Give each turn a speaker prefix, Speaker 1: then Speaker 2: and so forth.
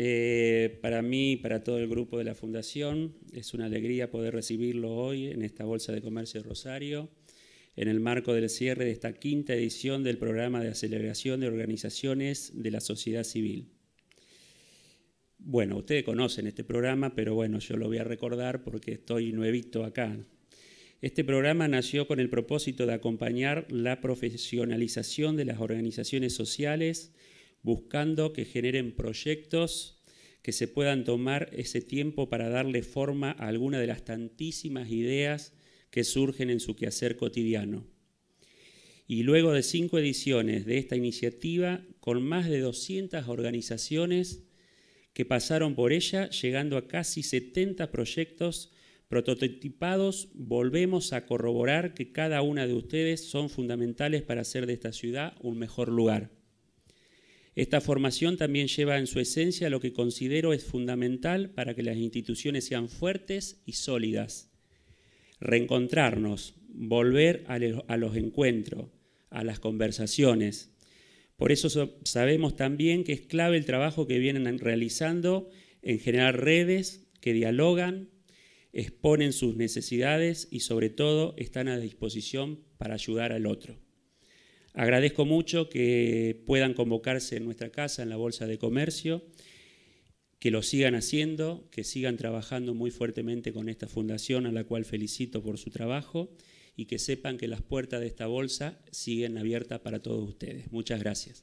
Speaker 1: Eh, para mí y para todo el grupo de la Fundación es una alegría poder recibirlo hoy en esta Bolsa de Comercio de Rosario, en el marco del cierre de esta quinta edición del programa de aceleración de organizaciones de la sociedad civil. Bueno, ustedes conocen este programa, pero bueno, yo lo voy a recordar porque estoy nuevito acá. Este programa nació con el propósito de acompañar la profesionalización de las organizaciones sociales, buscando que generen proyectos, que se puedan tomar ese tiempo para darle forma a alguna de las tantísimas ideas que surgen en su quehacer cotidiano. Y luego de cinco ediciones de esta iniciativa, con más de 200 organizaciones que pasaron por ella, llegando a casi 70 proyectos prototipados, volvemos a corroborar que cada una de ustedes son fundamentales para hacer de esta ciudad un mejor lugar. Esta formación también lleva en su esencia lo que considero es fundamental para que las instituciones sean fuertes y sólidas. Reencontrarnos, volver a los encuentros, a las conversaciones. Por eso sabemos también que es clave el trabajo que vienen realizando en generar redes que dialogan, exponen sus necesidades y sobre todo están a disposición para ayudar al otro. Agradezco mucho que puedan convocarse en nuestra casa, en la Bolsa de Comercio, que lo sigan haciendo, que sigan trabajando muy fuertemente con esta fundación a la cual felicito por su trabajo y que sepan que las puertas de esta bolsa siguen abiertas para todos ustedes. Muchas gracias.